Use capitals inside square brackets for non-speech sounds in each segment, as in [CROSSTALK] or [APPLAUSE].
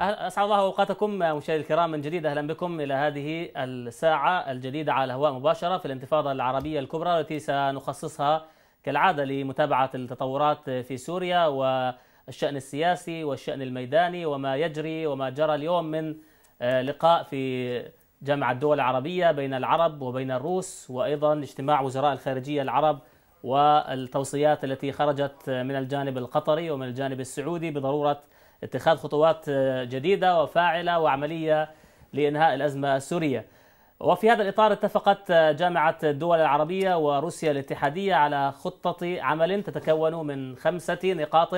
اسعد الله اوقاتكم مشاهدي الكرام من جديد اهلا بكم الى هذه الساعه الجديده على الهواء مباشره في الانتفاضه العربيه الكبرى التي سنخصصها كالعاده لمتابعه التطورات في سوريا والشان السياسي والشان الميداني وما يجري وما جرى اليوم من آه، لقاء في جامعه الدول العربيه بين العرب وبين الروس وايضا اجتماع وزراء الخارجيه العرب والتوصيات التي خرجت من الجانب القطري ومن الجانب السعودي بضروره اتخاذ خطوات آه، جديدة وفاعلة وعملية لإنهاء الأزمة السورية وفي هذا الإطار اتفقت آه، جامعة الدول العربية وروسيا الاتحادية على خطة عمل تتكون من خمسة نقاط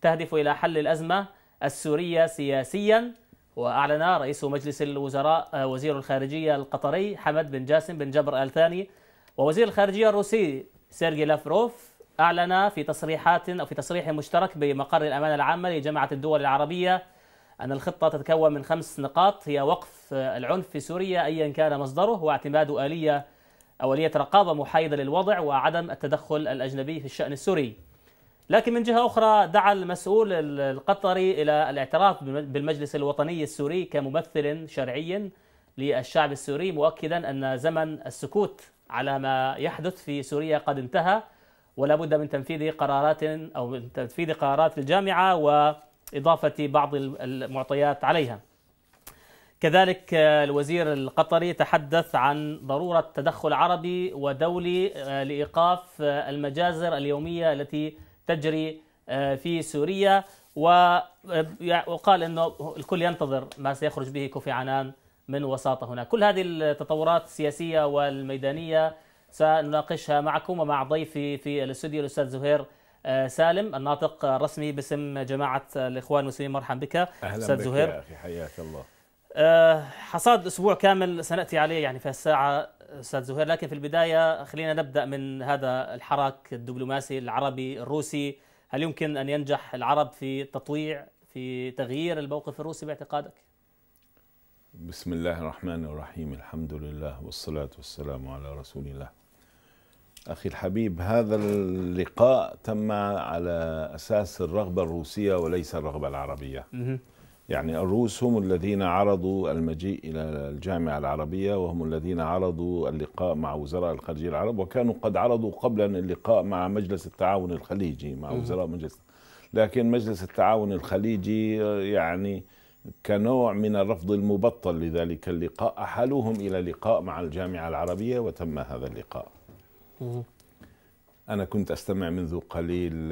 تهدف إلى حل الأزمة السورية سياسيا وأعلن رئيس مجلس الوزراء آه، وزير الخارجية القطري حمد بن جاسم بن جبر آل ثاني ووزير الخارجية الروسي سيرجي لافروف أعلن في تصريحات أو في تصريح مشترك بمقر الأمانة العامة لجامعة الدول العربية أن الخطة تتكون من خمس نقاط هي وقف العنف في سوريا أيا كان مصدره واعتماد آلية أو آلية رقابة محايدة للوضع وعدم التدخل الأجنبي في الشأن السوري لكن من جهة أخرى دعا المسؤول القطري إلى الاعتراف بالمجلس الوطني السوري كممثل شرعي للشعب السوري مؤكدا أن زمن السكوت على ما يحدث في سوريا قد انتهى ولا بد من تنفيذ قرارات أو من تنفيذ قرارات الجامعة وإضافة بعض المعطيات عليها كذلك آه، الوزير القطري تحدث عن ضرورة تدخل عربي ودولي آه، لإيقاف آه، المجازر اليومية التي تجري في سوريا وقال أنه الكل ينتظر ما سيخرج به كوفي عنان من وساطة هنا كل هذه التطورات السياسية والميدانية سنناقشها معكم ومع ضيفي في الاستوديو الاستاذ زهير آه، سالم الناطق الرسمي باسم جماعه الاخوان المسلمين مرحبا بك اهلا استاذ بك زهير يا اخي حياك الله آه، حصاد اسبوع كامل سناتي عليه يعني في الساعه استاذ زهير لكن في البدايه خلينا نبدا من هذا الحراك الدبلوماسي العربي الروسي هل يمكن ان ينجح العرب في تطويع في تغيير الموقف الروسي باعتقادك؟ بسم الله الرحمن الرحيم الحمد لله والصلاه والسلام على رسول الله أخي الحبيب هذا اللقاء تم على أساس الرغبة الروسية وليس الرغبة العربية يعني الروس هم الذين عرضوا المجيء إلى الجامعة العربية وهم الذين عرضوا اللقاء مع وزراء الخارجية العرب وكانوا قد عرضوا قبلا اللقاء مع مجلس التعاون الخليجي مع وزراء مجلس لكن مجلس التعاون الخليجي يعني كنوع من الرفض المبطل لذلك اللقاء أحالوهم إلى لقاء مع الجامعة العربية وتم هذا اللقاء أنا كنت أستمع منذ قليل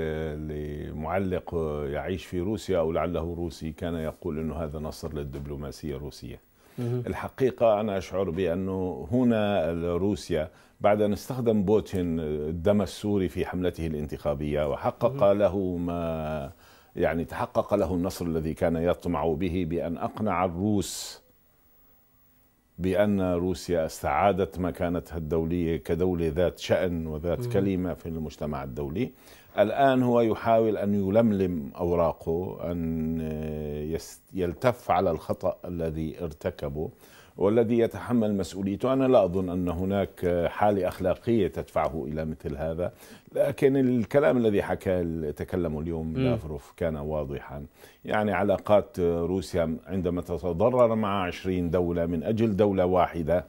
لمعلق يعيش في روسيا أو لعله روسي كان يقول أنه هذا نصر للدبلوماسية الروسية الحقيقة أنا أشعر بأنه هنا روسيا بعد أن استخدم بوتين الدم السوري في حملته الانتخابية وحقق له ما يعني تحقق له النصر الذي كان يطمع به بأن أقنع الروس بأن روسيا استعادت مكانتها الدولية كدولة ذات شأن وذات م. كلمة في المجتمع الدولي الآن هو يحاول أن يلملم أوراقه أن آه، يلتف على الخطأ الذي ارتكبه والذي يتحمل مسؤوليته أنا لا أظن أن هناك حالة أخلاقية تدفعه إلى مثل هذا لكن الكلام الذي حكى تكلمه اليوم لافروف كان واضحا يعني علاقات روسيا عندما تتضرر مع 20 دولة من أجل دولة واحدة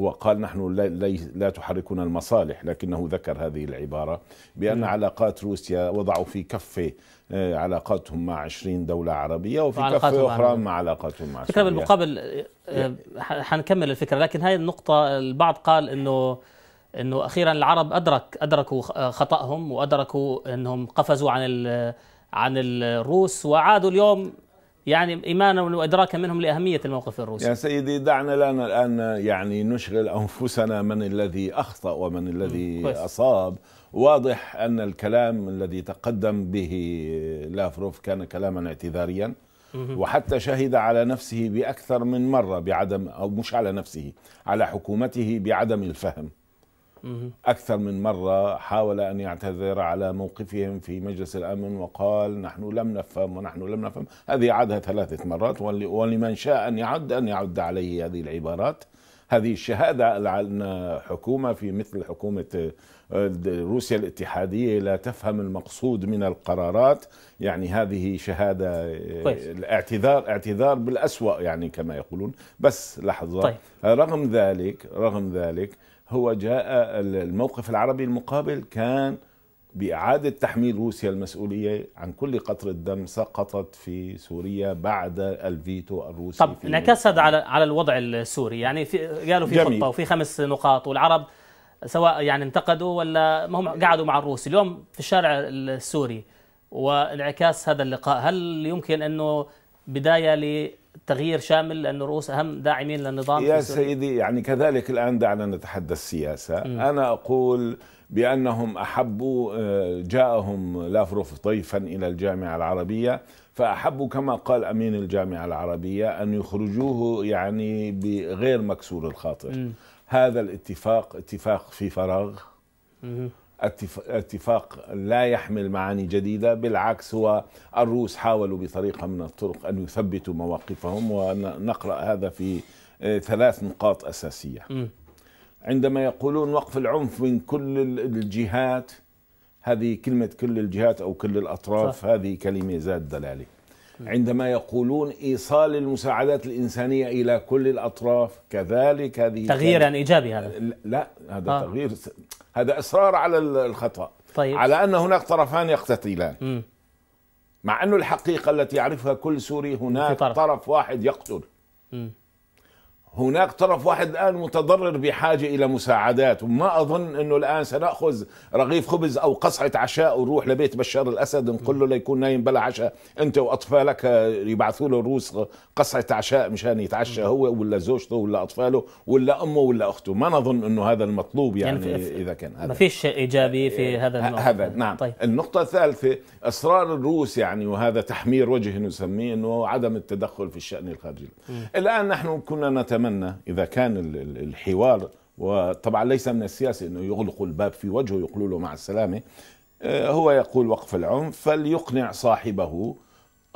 هو قال نحن لا, لا تحركنا المصالح لكنه ذكر هذه العبارة بأن م. علاقات روسيا وضعوا في كفة آه، علاقاتهم مع 20 دولة عربية وفي كفة أخرى مع علاقاتهم مع فكرة بالمقابل آه، حنكمل الفكرة لكن هذه النقطة البعض قال أنه انه اخيرا العرب ادرك ادركوا خطاهم وادركوا انهم قفزوا عن عن الروس وعادوا اليوم يعني ايمانا وادراكا منهم لاهميه الموقف الروسي. يا سيدي دعنا لنا الان يعني نشغل انفسنا من الذي اخطا ومن الذي كويس. اصاب، واضح ان الكلام الذي تقدم به لافروف كان كلاما اعتذاريا وحتى شهد على نفسه باكثر من مره بعدم او مش على نفسه، على حكومته بعدم الفهم. أكثر من مرة حاول أن يعتذر على موقفهم في مجلس الأمن وقال نحن لم نفهم ونحن لم نفهم هذه عادها ثلاثة مرات ولمن شاء أن يعد أن يعد عليه هذه العبارات هذه الشهادة أن حكومة في مثل حكومة آه، روسيا الاتحادية لا تفهم المقصود من القرارات يعني هذه شهادة طيب. الاعتذار اعتذار بالأسوأ يعني كما يقولون بس لحظة طيب. رغم ذلك رغم ذلك هو جاء الموقف العربي المقابل كان بإعادة تحميل روسيا المسؤولية عن كل قطرة دم سقطت في سوريا بعد الفيتو الروسي طب نكسد على على الوضع السوري يعني في قالوا في جميل. خطة وفي خمس نقاط والعرب سواء يعني انتقدوا ولا ما هم قعدوا مع الروس اليوم في الشارع السوري وانعكاس هذا اللقاء هل يمكن انه بداية تغيير شامل لأن رؤوس أهم داعمين للنظام يا سيدي يعني كذلك الآن دعنا نتحدث سياسة م. أنا أقول بأنهم أحبوا آه، جاءهم لافروف ضيفا إلى الجامعة العربية فأحبوا كما قال أمين الجامعة العربية أن يخرجوه يعني بغير مكسور الخاطر م. هذا الاتفاق اتفاق في فراغ م. اتفاق لا يحمل معاني جديدة بالعكس هو الروس حاولوا بطريقة من الطرق أن يثبتوا مواقفهم ونقرأ هذا في آه، ثلاث نقاط أساسية عندما يقولون وقف العنف من كل الجهات هذه كلمة كل الجهات أو كل الأطراف صح. هذه كلمة ذات دلالة عندما يقولون ايصال المساعدات الانسانيه الى كل الاطراف كذلك هذه تغيير يعني ايجابي هذا لا هذا آه. تغيير هذا اصرار على الخطا طيب. على ان هناك طرفان يقتتلان مع انه الحقيقه التي يعرفها كل سوري هناك طرف. طرف واحد يقتل م. هناك طرف واحد الآن متضرر بحاجة إلى مساعدات وما أظن أنه الآن سنأخذ رغيف خبز أو قصعة عشاء ونروح لبيت بشار الأسد نقول له ليكون نايم بلا عشاء أنت وأطفالك يبعثوا له روس قصعة عشاء مشان يتعشى هو ولا زوجته ولا أطفاله ولا أمه ولا أخته ما نظن أنه هذا المطلوب يعني, يعني إذا كان هذا ما فيش إيجابي في إيه، هذا النقطة هذا نعم طيب. النقطة الثالثة إصرار الروس يعني وهذا تحمير وجه نسميه أنه عدم التدخل في الشأن الخارجي الآن نحن كنا نت أتمنى إذا كان الحوار وطبعا ليس من السياسي أنه يغلقوا الباب في وجهه ويقولوا له مع السلامة آه، هو يقول وقف العنف فليقنع صاحبه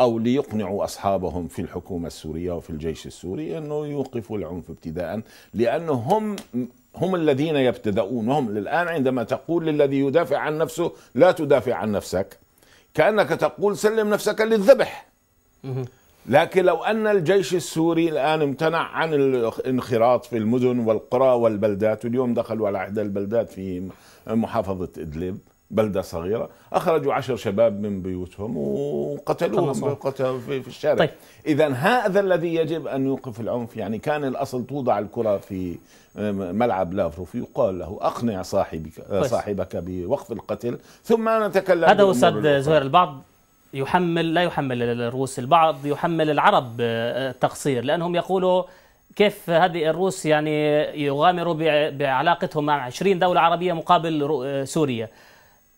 أو ليقنعوا أصحابهم في الحكومة السورية وفي الجيش السوري أنه يوقفوا العنف ابتداء لأنه هم هم الذين يبتدؤون وهم الآن عندما تقول للذي يدافع عن نفسه لا تدافع عن نفسك كأنك تقول سلم نفسك للذبح لكن لو أن الجيش السوري الآن امتنع عن الانخراط في المدن والقرى والبلدات واليوم دخلوا على إحدى البلدات في محافظة إدلب بلدة صغيرة أخرجوا عشر شباب من بيوتهم وقتلوهم قتل في, في الشارع طيب. إذا هذا الذي يجب أن يوقف العنف يعني كان الأصل توضع الكرة في ملعب لافروف يقال له أقنع صاحبك, صاحبك بوقف القتل ثم نتكلم هذا هو أستاذ زهير البعض يحمل لا يحمل الروس البعض يحمل العرب التقصير آه، لأنهم يقولوا كيف هذه الروس يعني يغامروا بعلاقتهم مع 20 دولة عربية مقابل آه، سوريا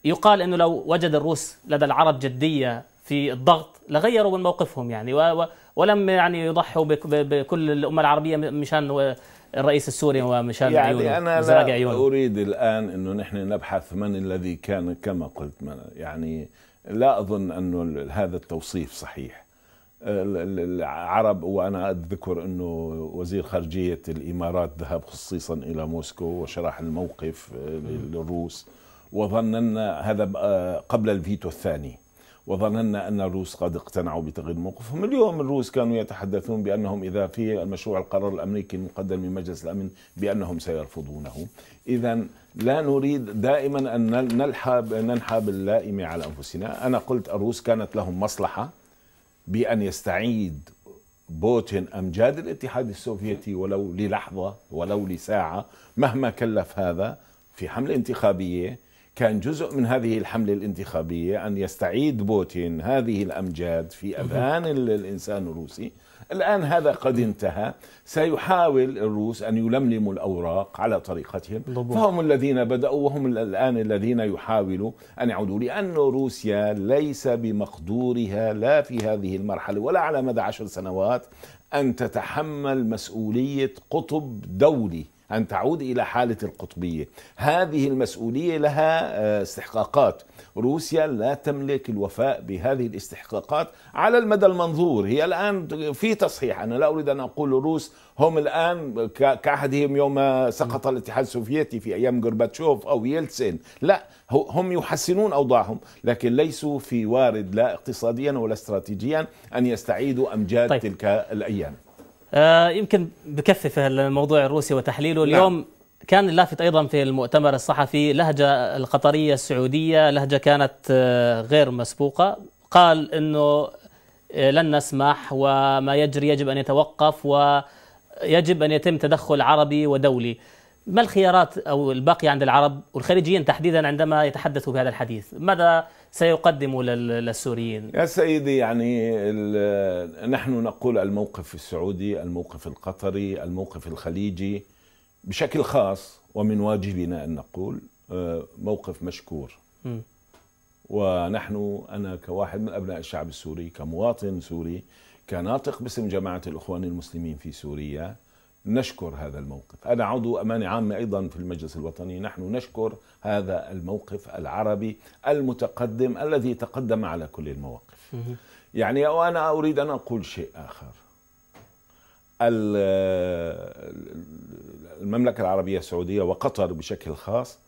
يقال أنه لو وجد الروس لدى العرب جدية في الضغط لغيروا من موقفهم يعني ولم يعني يضحوا بكل الأمة العربية مشان الرئيس السوري ومشان يعني عيونه أنا لا عيونه. أريد الآن أنه نحن نبحث من الذي كان كما قلت من يعني لا أظن أنه هذا التوصيف صحيح العرب وأنا اذكر أنه وزير خارجية الإمارات ذهب خصيصا إلى موسكو وشرح الموقف آه، للروس وظننا هذا آه، قبل الفيتو الثاني وظننا أن الروس قد اقتنعوا بتغيير موقفهم اليوم الروس كانوا يتحدثون بأنهم إذا في المشروع القرار الأمريكي المقدم من مجلس الأمن بأنهم سيرفضونه إذا لا نريد دائما أن نلحى ننحى باللائم على أنفسنا أنا قلت الروس كانت لهم مصلحة بأن يستعيد بوتين أمجاد الاتحاد السوفيتي ولو للحظة ولو لساعة مهما كلف هذا في حملة انتخابية كان جزء من هذه الحملة الانتخابية أن يستعيد بوتين هذه الأمجاد في أذهان الإنسان الروسي الآن هذا قد انتهى سيحاول الروس أن يلملموا الأوراق على طريقتهم فهم الذين بدأوا وهم الآن الذين يحاولوا أن يعودوا لأن روسيا ليس بمقدورها لا في هذه المرحلة ولا على مدى عشر سنوات أن تتحمل مسؤولية قطب دولي أن تعود إلى حالة القطبية هذه المسؤولية لها آه، استحقاقات روسيا لا تملك الوفاء بهذه الاستحقاقات على المدى المنظور هي الآن في تصحيح أنا لا أريد أن أقول الروس هم الآن كأحدهم يوم سقط الاتحاد السوفيتي في أيام غورباتشوف أو يلتسين لا هم يحسنون أوضاعهم لكن ليسوا في وارد لا اقتصاديا ولا استراتيجيا أن يستعيدوا أمجاد طيب. تلك الأيام آه يمكن بكفي في الموضوع الروسي وتحليله نعم. اليوم كان اللافت ايضا في المؤتمر الصحفي لهجه القطريه السعوديه لهجه كانت آه، غير مسبوقه قال انه آه، لن نسمح وما يجري يجب ان يتوقف ويجب ان يتم تدخل عربي ودولي ما الخيارات أو الباقية عند العرب والخارجيين تحديدا عندما يتحدثوا بهذا الحديث ماذا سيقدم للسوريين يا سيدي يعني نحن نقول الموقف السعودي الموقف القطري الموقف الخليجي بشكل خاص ومن واجبنا أن نقول آه، موقف مشكور م. ونحن أنا كواحد من أبناء الشعب السوري كمواطن سوري كناطق باسم جماعة الإخوان المسلمين في سوريا نشكر هذا الموقف أنا عضو أمانة عامة أيضا في المجلس الوطني نحن نشكر هذا الموقف العربي المتقدم الذي تقدم على كل المواقف يعني وأنا أريد أن أقول شيء آخر المملكة العربية السعودية وقطر بشكل خاص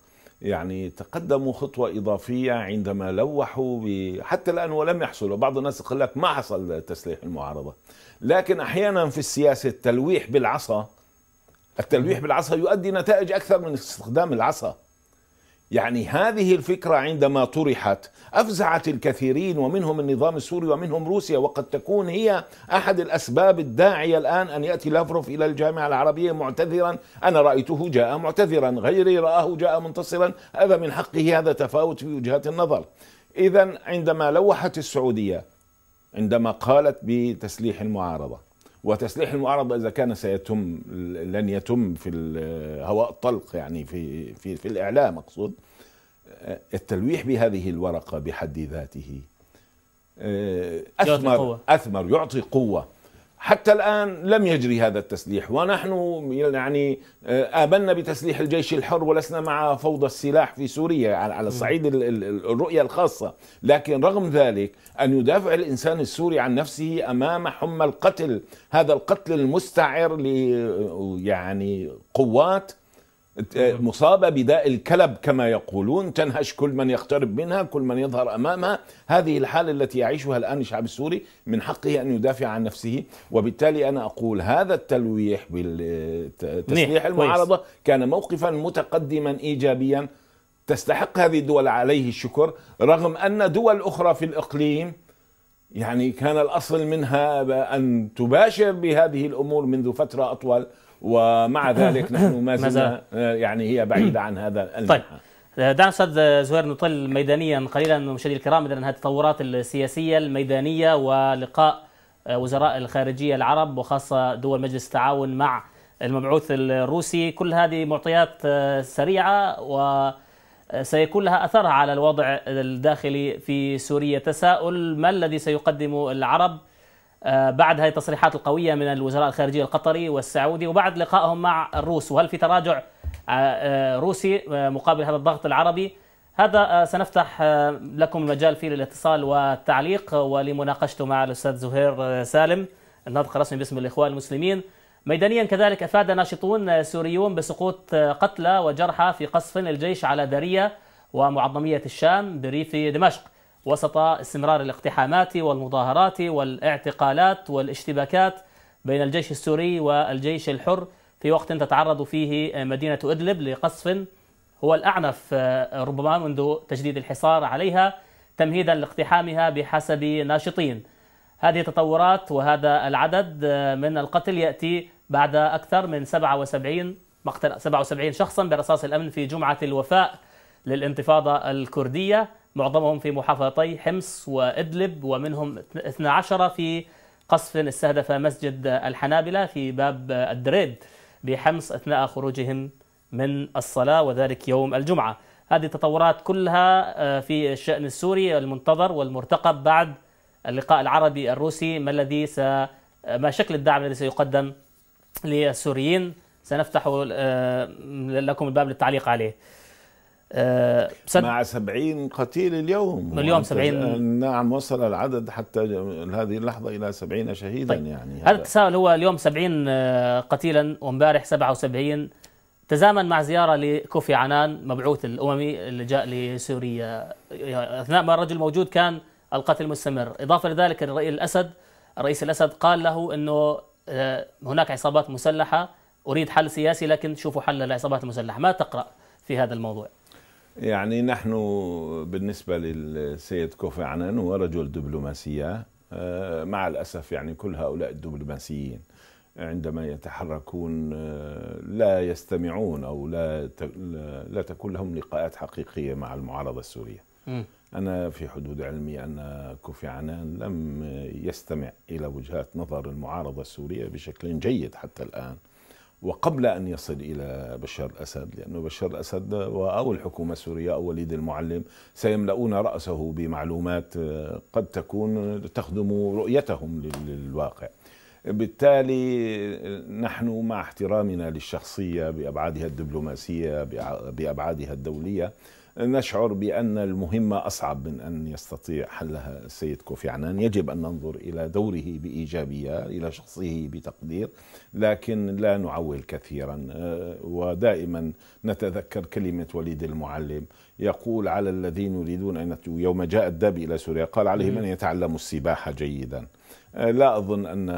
يعني تقدموا خطوة إضافية عندما لوحوا حتى الآن ولم يحصلوا بعض الناس يقول لك ما حصل تسليح المعارضة لكن أحيانا في السياسة التلويح بالعصا التلويح بالعصا يؤدي نتائج أكثر من استخدام العصا يعني هذه الفكرة عندما طرحت أفزعت الكثيرين ومنهم النظام السوري ومنهم روسيا وقد تكون هي أحد الأسباب الداعية الآن أن يأتي لافروف إلى الجامعة العربية معتذرا أنا رأيته جاء معتذرا غيري رآه جاء منتصرا هذا من حقه هذا تفاوت في وجهات النظر إذا عندما لوحت السعودية عندما قالت بتسليح المعارضة وتسليح المعارضه اذا كان سيتم لن يتم في الهواء الطلق يعني في في في الاعلام اقصد آه، التلويح بهذه الورقه بحد ذاته آه، اثمر اثمر يعطي قوه حتى الآن لم يجري هذا التسليح ونحن يعني آه، آمنا بتسليح الجيش الحر ولسنا مع فوضى السلاح في سوريا على صعيد الرؤية الخاصة لكن رغم ذلك أن يدافع الإنسان السوري عن نفسه أمام حمى القتل هذا القتل المستعر يعني قوات مصابة بداء الكلب كما يقولون تنهش كل من يقترب منها كل من يظهر أمامها هذه الحالة التي يعيشها الآن الشعب السوري من حقه أن يدافع عن نفسه وبالتالي أنا أقول هذا التلويح بالتسليح نعم، المعارضة كان موقفا متقدما إيجابيا تستحق هذه الدول عليه الشكر رغم أن دول أخرى في الإقليم يعني كان الأصل منها أن تباشر بهذه الأمور منذ فترة أطول ومع [COUGHS] ذلك نحن ما زلنا آه، يعني هي بعيدة عن هذا المنحى طيب. دعنا استاذ زهير نطل ميدانيا قليلا مشاهدي الكرام اذا التطورات السياسيه الميدانيه ولقاء آه، وزراء الخارجيه العرب وخاصه دول مجلس التعاون مع المبعوث الروسي كل هذه معطيات آه، سريعه وسيكون لها اثرها على الوضع الداخلي في سوريا تساؤل ما الذي سيقدم العرب آه، بعد هذه التصريحات القويه من الوزراء الخارجيه القطري والسعودي وبعد لقائهم مع الروس وهل في تراجع آه، آه، روسي مقابل هذا الضغط العربي هذا سنفتح لكم المجال فيه للاتصال والتعليق ولمناقشته مع الاستاذ زهير سالم الناطق الرسمي باسم الاخوان المسلمين ميدانيا كذلك افاد ناشطون سوريون بسقوط قتلى وجرحى في قصف الجيش على داريه ومعظميه الشام بريف دمشق وسط استمرار الاقتحامات والمظاهرات والاعتقالات والاشتباكات بين الجيش السوري والجيش الحر في وقت تتعرض فيه مدينة إدلب لقصف هو الأعنف ربما منذ تجديد الحصار عليها تمهيدا لاقتحامها بحسب ناشطين هذه التطورات وهذا العدد من القتل يأتي بعد أكثر من 77 مقتل 77 شخصا برصاص الأمن في جمعة الوفاء للانتفاضة الكردية معظمهم في محافظتي حمص وإدلب ومنهم 12 في قصف استهدف مسجد الحنابلة في باب الدريد بحمص أثناء خروجهم من الصلاة وذلك يوم الجمعة هذه التطورات كلها آه، في الشأن السوري المنتظر والمرتقب بعد اللقاء العربي الروسي ما الذي س آه، ما شكل الدعم الذي سيقدم للسوريين سنفتح آه، لكم الباب للتعليق عليه آه، مع 70 قتيل اليوم اليوم 70 نعم وصل العدد حتى هذه اللحظة إلى 70 شهيدا طيب. يعني هذا التساؤل هو اليوم 70 آه، قتيلا وامبارح 77 تزامن مع زيارة لكوفي عنان مبعوث الأممي اللي جاء لسوريا أثناء ما الرجل موجود كان القتل مستمر إضافة لذلك الرئيس الأسد الرئيس الأسد قال له أنه آه، هناك عصابات مسلحة أريد حل سياسي لكن شوفوا حل للعصابات المسلحة ما تقرأ في هذا الموضوع يعني نحن بالنسبة للسيد كوفي عنان هو رجل دبلوماسية آه، مع الأسف يعني كل هؤلاء الدبلوماسيين عندما يتحركون آه، لا يستمعون أو لا لا تكون لهم لقاءات حقيقية مع المعارضة السورية أنا في حدود علمي أن كوفي عنان لم يستمع إلى وجهات نظر المعارضة السورية بشكل جيد حتى الآن وقبل أن يصل إلى بشار الأسد لأنه بشار الأسد أو الحكومة السورية أو وليد المعلم سيملؤون رأسه بمعلومات قد تكون تخدم رؤيتهم للواقع بالتالي نحن مع احترامنا للشخصية بأبعادها الدبلوماسية بأبعادها الدولية نشعر بأن المهمة أصعب من أن يستطيع حلها السيد كوفي عنان يجب أن ننظر إلى دوره بإيجابية إلى شخصه بتقدير لكن لا نعول كثيرا آه، ودائما نتذكر كلمة وليد المعلم يقول على الذين يريدون أن يوم جاء الدب إلى سوريا قال عليهم أن يتعلموا السباحة جيدا آه، لا أظن أن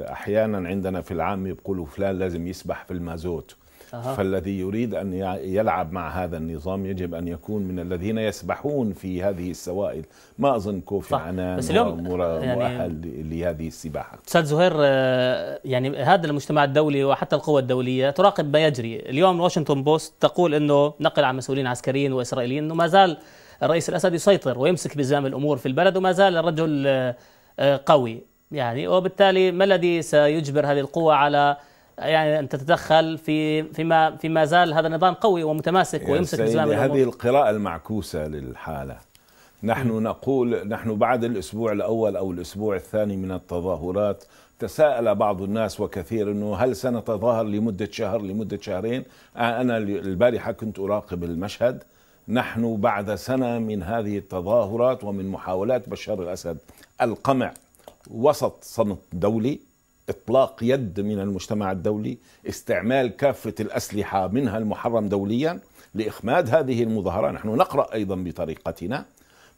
أحيانا عندنا في العام يقولوا فلان لازم يسبح في المازوت فالذي يريد أن يلعب مع هذا النظام يجب أن يكون من الذين يسبحون في هذه السوائل ما أظن كوفي صح. عنان بس اليوم يعني مؤهل يعني لهذه السباحة أستاذ زهير آه، يعني هذا المجتمع الدولي وحتى القوى الدولية تراقب ما يجري اليوم واشنطن بوست تقول أنه نقل عن مسؤولين عسكريين وإسرائيليين أنه ما زال الرئيس الأسد يسيطر ويمسك بزام الأمور في البلد وما زال الرجل آه، آه، قوي يعني وبالتالي ما الذي سيجبر هذه القوى على يعني ان تتدخل في فيما فيما زال هذا النظام قوي ومتماسك ويمسك بزمام هذه القراءه المعكوسه للحاله نحن م. نقول نحن بعد الاسبوع الاول او الاسبوع الثاني من التظاهرات تساءل بعض الناس وكثير انه هل سنتظاهر لمده شهر لمده شهرين آه، انا البارحه كنت اراقب المشهد نحن بعد سنه من هذه التظاهرات ومن محاولات بشار الاسد القمع وسط صمت دولي اطلاق يد من المجتمع الدولي استعمال كافه الاسلحه منها المحرم دوليا لاخماد هذه المظاهره نحن نقرا ايضا بطريقتنا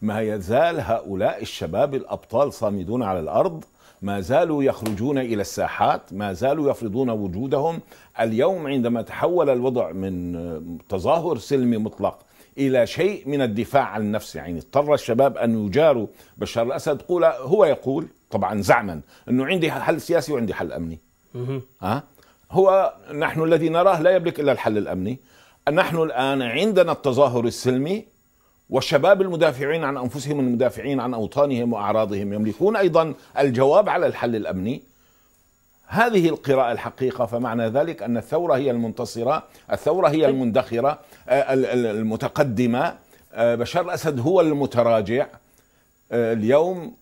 ما يزال هؤلاء الشباب الابطال صامدون على الارض ما زالوا يخرجون الى الساحات ما زالوا يفرضون وجودهم اليوم عندما تحول الوضع من تظاهر سلمي مطلق الى شيء من الدفاع عن النفس يعني اضطر الشباب ان يجاروا بشار الاسد قول هو يقول طبعا زعما انه عندي حل سياسي وعندي حل امني ها هو نحن الذي نراه لا يملك الا الحل الامني نحن الان عندنا التظاهر السلمي والشباب المدافعين عن انفسهم المدافعين عن اوطانهم واعراضهم يملكون ايضا الجواب على الحل الامني هذه القراءة الحقيقة فمعنى ذلك أن الثورة هي المنتصرة الثورة هي المندخرة آه، المتقدمة آه، بشار الأسد هو المتراجع آه، اليوم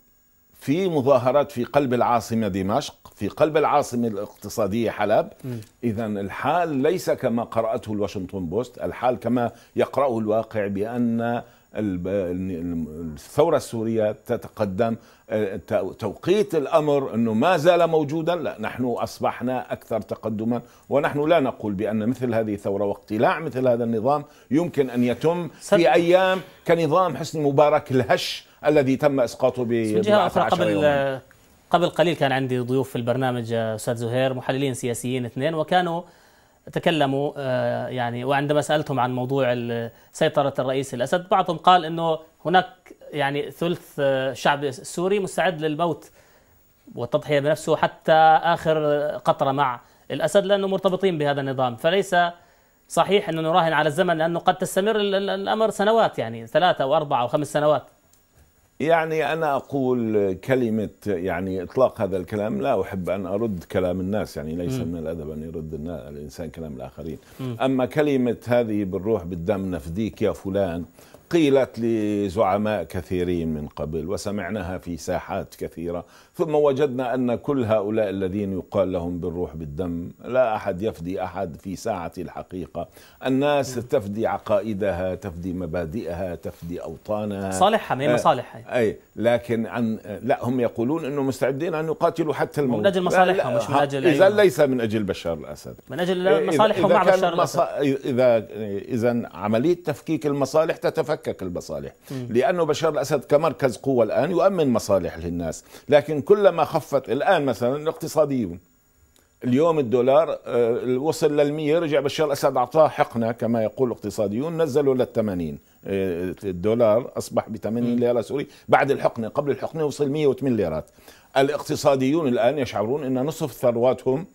في مظاهرات في قلب العاصمه دمشق في قلب العاصمه الاقتصاديه حلب اذا الحال ليس كما قراته الواشنطن بوست الحال كما يقراه الواقع بان الثورة السورية تتقدم آه، توقيت الأمر أنه ما زال موجودا لا نحن أصبحنا أكثر تقدما ونحن لا نقول بأن مثل هذه الثورة واقتلاع مثل هذا النظام يمكن أن يتم في أيام كنظام حسني مبارك الهش الذي تم إسقاطه قبل قبل قليل كان عندي ضيوف في البرنامج آه، أستاذ زهير محللين سياسيين اثنين وكانوا تكلموا آه، يعني وعندما سالتهم عن موضوع سيطره الرئيس الاسد بعضهم قال انه هناك يعني ثلث الشعب آه، السوري مستعد للموت والتضحيه بنفسه حتى اخر قطره مع الاسد لانه مرتبطين بهذا النظام فليس صحيح انه نراهن على الزمن لانه قد تستمر الامر سنوات يعني ثلاثه او اربعه او خمس سنوات يعني أنا أقول كلمة يعني إطلاق هذا الكلام لا أحب أن أرد كلام الناس يعني ليس م. من الأدب أن يرد الإنسان كلام الآخرين م. أما كلمة هذه بالروح بالدم نفديك يا فلان قيلت لزعماء كثيرين من قبل وسمعناها في ساحات كثيرة ثم وجدنا أن كل هؤلاء الذين يقال لهم بالروح بالدم لا أحد يفدي أحد في ساعة الحقيقة الناس تفدي عقائدها تفدي مبادئها تفدي أوطانها صالحها ما هي آه، مصالحها أي لكن عن لا هم يقولون أنه مستعدين أن يقاتلوا حتى الموت من أجل مصالحهم مش من أجل إذا ليس من أجل بشار الأسد من أجل مصالحهم مع بشار الأسد إذا إذا عملية تفكيك المصالح تتفكك تتفكك المصالح لأنه بشار الأسد كمركز قوة الآن يؤمن مصالح للناس لكن كلما خفت الآن مثلا الاقتصاديون اليوم الدولار آه، وصل لل100 رجع بشار الأسد أعطاه حقنة كما يقول الاقتصاديون نزلوا لل80 آه، الدولار أصبح ب 80 ليرة سوري بعد الحقنة قبل الحقنة وصل 108 ليرات الاقتصاديون الآن يشعرون أن نصف ثرواتهم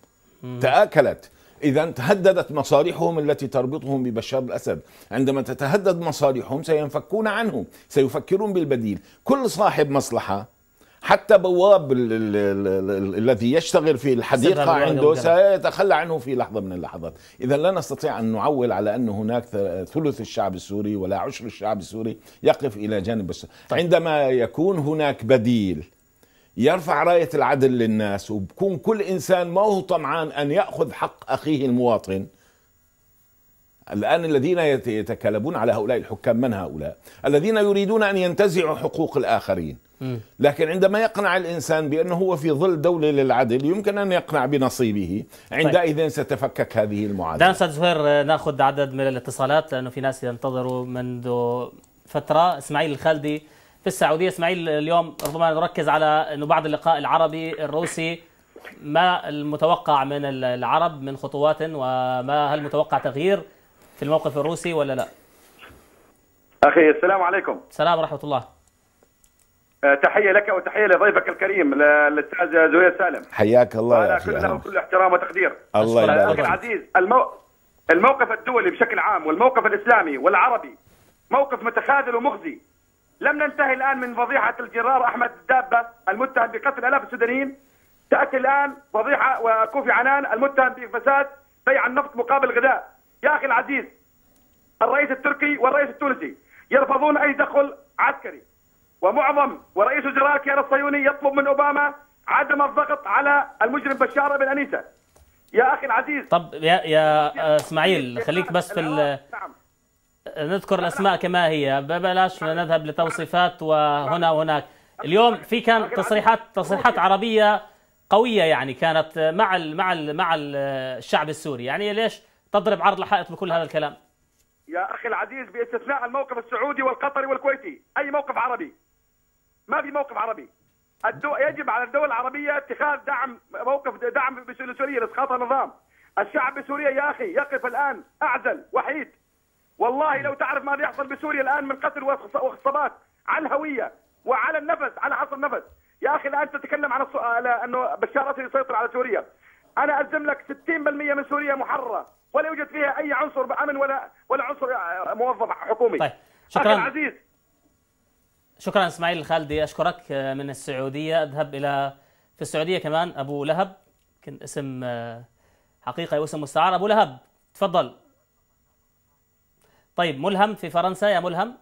تآكلت إذا تهددت مصالحهم التي تربطهم ببشار الأسد عندما تتهدد مصالحهم سينفكون عنه سيفكرون بالبديل كل صاحب مصلحة حتى بواب الذي يشتغل في الحديقة عنده سيتخلى عنه في لحظة من اللحظات إذا لا نستطيع أن نعول على أن هناك ثلث الشعب السوري ولا عشر الشعب السوري يقف إلى جانب السوري طيب. عندما يكون هناك بديل يرفع راية العدل للناس وبكون كل إنسان ما هو طمعان أن يأخذ حق أخيه المواطن الآن الذين يتكلبون على هؤلاء الحكام من هؤلاء الذين يريدون أن ينتزعوا حقوق الآخرين لكن عندما يقنع الإنسان بأنه هو في ظل دولة للعدل يمكن أن يقنع بنصيبه عندئذ طيب. ستفكك هذه المعادلة دان زهير نأخذ عدد من الاتصالات لأنه في ناس ينتظروا منذ فترة إسماعيل الخالدي في السعوديه اسماعيل اليوم ربما نركز على انه بعد اللقاء العربي الروسي ما المتوقع من العرب من خطوات وما هل متوقع تغيير في الموقف الروسي ولا لا؟ اخي السلام عليكم. السلام ورحمه الله. آه، تحيه لك وتحيه لضيفك الكريم الاستاذ زهير سالم. حياك الله يا اخي. كل احترام وتقدير. الله يبارك العزيز المو... الموقف الدولي بشكل عام والموقف الاسلامي والعربي موقف متخاذل ومخزي لم ننتهي الان من فضيحه الجرار احمد الدابه المتهم بقتل الاف السودانيين تاتي الان فضيحه وكوفي عنان المتهم بفساد بيع النفط مقابل غذاء يا اخي العزيز الرئيس التركي والرئيس التونسي يرفضون اي دخل عسكري ومعظم ورئيس وزراء الكيان الصهيوني يطلب من اوباما عدم الضغط على المجرم بشار بن انيسه يا اخي العزيز طب يا يا نعم. اسماعيل خليك بس في نعم نذكر الاسماء كما هي ببلاش نذهب لتوصيفات وهنا وهناك اليوم في كان تصريحات تصريحات عربيه قويه يعني كانت مع الـ مع الـ مع الشعب السوري يعني ليش تضرب عرض الحائط بكل هذا الكلام يا اخي العزيز باستثناء الموقف السعودي والقطري والكويتي اي موقف عربي ما في موقف عربي الدو... يجب على الدول العربيه اتخاذ دعم موقف دعم لسوريا لاسقاط النظام الشعب السوري يا اخي يقف الان اعزل وحيد والله لو تعرف ماذا يحصل بسوريا الان من قتل واغتصابات على الهويه وعلى النفس على حصر النفس يا اخي الان تتكلم عن على انه بشار اسد يسيطر على سوريا انا ازم لك 60% من سوريا محرره ولا يوجد فيها اي عنصر بامن ولا ولا عنصر آه، موظف حكومي طيب شكرا أخي العزيز شكرا اسماعيل الخالدي اشكرك آه، من السعوديه اذهب الى في السعوديه كمان ابو لهب كان اسم آه، حقيقه واسم مستعار ابو لهب تفضل طيب ملهم في فرنسا يا ملهم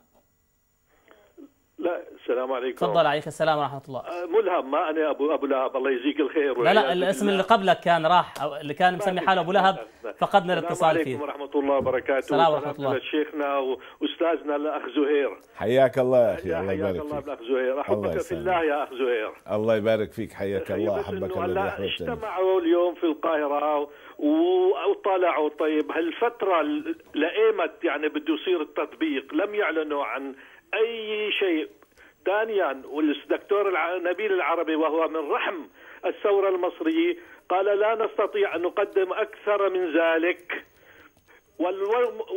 لا السلام عليكم تفضل عليك السلام ورحمه الله آه، ملهم ما انا ابو ابو لهب الله يجزيك الخير لا لا الاسم اللي قبلك كان راح اللي كان مسمي حاله ابو لهب فقدنا الاتصال فيه السلام عليكم ورحمه الله وبركاته السلام ورحمه الله شيخنا واستاذنا الاخ زهير حياك الله يا اخي الله يبارك فيك حياك الله الاخ زهير احبك في الله يا اخ زهير الله يبارك فيك حياك الله احبك الله اجتمعوا اليوم في القاهره وطلعوا طيب هالفترة لقيمت يعني بده يصير التطبيق لم يعلنوا عن أي شيء ثانيا والدكتور نبيل العربي وهو من رحم الثورة المصرية قال لا نستطيع أن نقدم أكثر من ذلك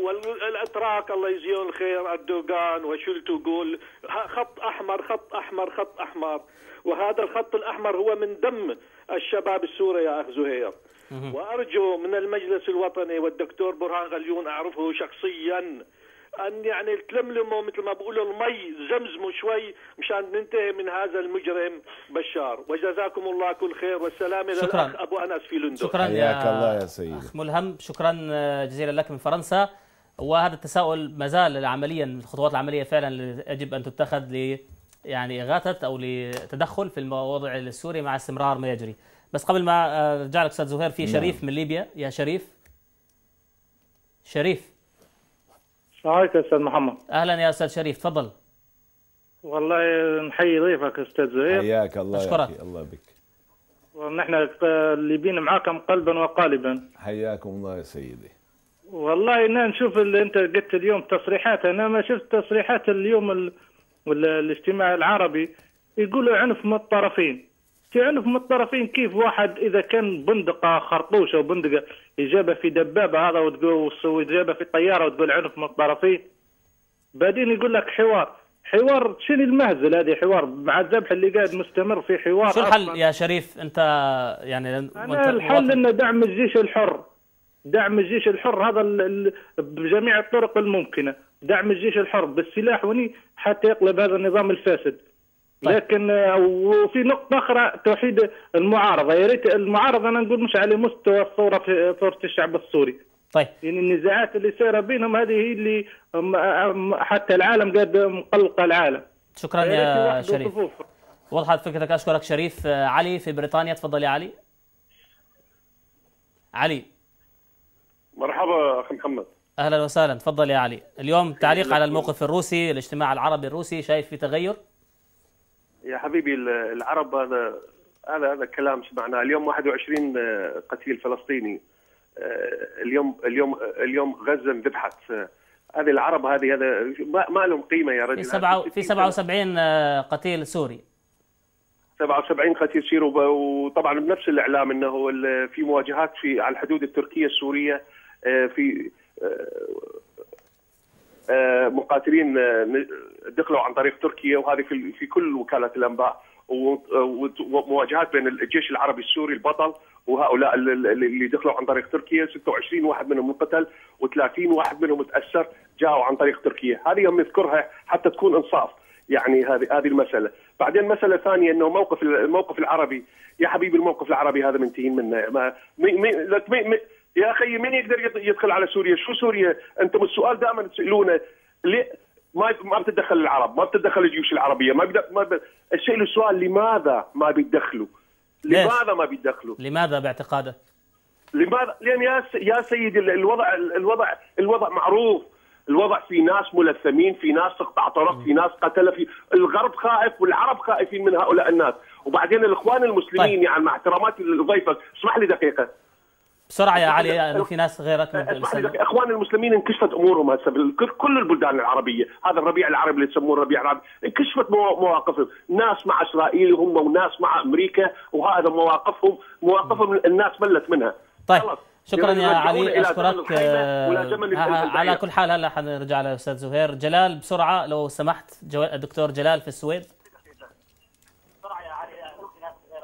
والاتراك الله يجزيهم الخير اردوغان جول خط احمر خط احمر خط احمر وهذا الخط الاحمر هو من دم الشباب السوري يا اخ زهير وارجو من المجلس الوطني والدكتور برهان غليون اعرفه شخصيا ان يعني تلملموا مثل ما بقولوا المي زمزموا شوي مشان ننتهي من هذا المجرم بشار وجزاكم الله كل خير والسلام الى الاخ ابو انس في لندن شكرا حياك الله يا سيدي اخ ملهم شكرا آه، جزيلا لك من فرنسا وهذا التساؤل ما زال عمليا الخطوات العمليه فعلا يجب ان تتخذ ل يعني اغاثه او لتدخل في الموضوع السوري مع استمرار ما يجري بس قبل ما آه، ارجع لك استاذ زهير في نعم. شريف من ليبيا يا شريف شريف السلام عليكم استاذ محمد اهلا يا استاذ شريف تفضل والله نحيي ضيفك استاذ زهير حياك الله اشكرك الله بك ونحن الليبيين معاكم قلبا وقالبا حياكم الله يا سيدي والله انا نشوف اللي انت قلت اليوم تصريحات انا ما شفت تصريحات اليوم ال... الاجتماع العربي يقولوا عنف من الطرفين تعرف من الطرفين كيف واحد اذا كان بندقه خرطوشه وبندقه بندقه اجابه في دبابه هذا وتقول اجابه في طياره وتقول عنف من الطرفين بعدين يقول لك حوار حوار شنو المهزل هذه حوار مع الذبح اللي قاعد مستمر في حوار شو الحل يا شريف انت يعني أنا الحل ان دعم الجيش الحر دعم الجيش الحر هذا بجميع الطرق الممكنه دعم الجيش الحر بالسلاح وني حتى يقلب هذا النظام الفاسد طيب. لكن آه، وفي نقطة أخرى توحيد المعارضة يا ريت المعارضة أنا نقول مش على مستوى الثورة في آه، ثورة الشعب السوري طيب يعني النزاعات اللي سيرة بينهم هذه هي اللي حتى العالم قاعد مقلقة العالم شكرا يا شريف وضحت فكرتك أشكرك شريف آه، علي في بريطانيا تفضل يا علي علي مرحبا أخي محمد أهلا وسهلا تفضل يا علي اليوم تعليق على الموقف الروسي الاجتماع العربي الروسي شايف في تغير؟ يا حبيبي العرب هذا هذا هذا كلام سمعناه اليوم 21 آه، قتيل فلسطيني آه، اليوم اليوم اليوم غزه انذبحت آه، هذه العرب هذه هذا ما لهم قيمه يا رجل في, سبعة في 77 قتيل سوري 77 قتيل سوري وطبعا بنفس الاعلام انه في مواجهات في على الحدود التركيه السوريه في آه، مقاتلين آه، دخلوا عن طريق تركيا وهذه في كل وكالات الانباء ومواجهات بين الجيش العربي السوري البطل وهؤلاء اللي دخلوا عن طريق تركيا 26 واحد منهم انقتل و30 واحد منهم تاثر جاءوا عن طريق تركيا، هذه يوم نذكرها حتى تكون انصاف يعني هذه هذه المساله، بعدين مساله ثانيه انه موقف الموقف العربي يا حبيبي الموقف العربي هذا منتهين منه ما مي مي يا اخي من يقدر يدخل على سوريا؟ شو سوريا؟ انتم السؤال دائما تسالونه ليه ما ما بتدخل العرب، ما بتدخل الجيوش العربيه، ما بدا ما الشيء السؤال لماذا ما بيتدخلوا؟ لماذا ما بيتدخلوا؟ لماذا باعتقادك؟ لماذا؟ لان يا يا سيدي الوضع الوضع الوضع معروف، الوضع في ناس ملثمين، في ناس تقطع طرق في ناس قتل في الغرب خائف والعرب خائفين من هؤلاء الناس، وبعدين الاخوان المسلمين طيب. يعني مع احتراماتي لضيفك، اسمح لي دقيقه. بسرعه يا علي لانه في ناس غيرك اخوان المسلمين انكشفت امورهم هسه كل البلدان العربيه، هذا الربيع العربي اللي يسموه الربيع العربي، انكشفت مواقفهم، ناس مع اسرائيل هم وناس مع امريكا وهذا مواقفهم، مواقفهم الناس ملت منها. طيب خلص. شكرا يا علي اشكرك آه، آه، على كل حال هلا حنرجع للاستاذ زهير جلال بسرعه لو سمحت دكتور جلال في السويد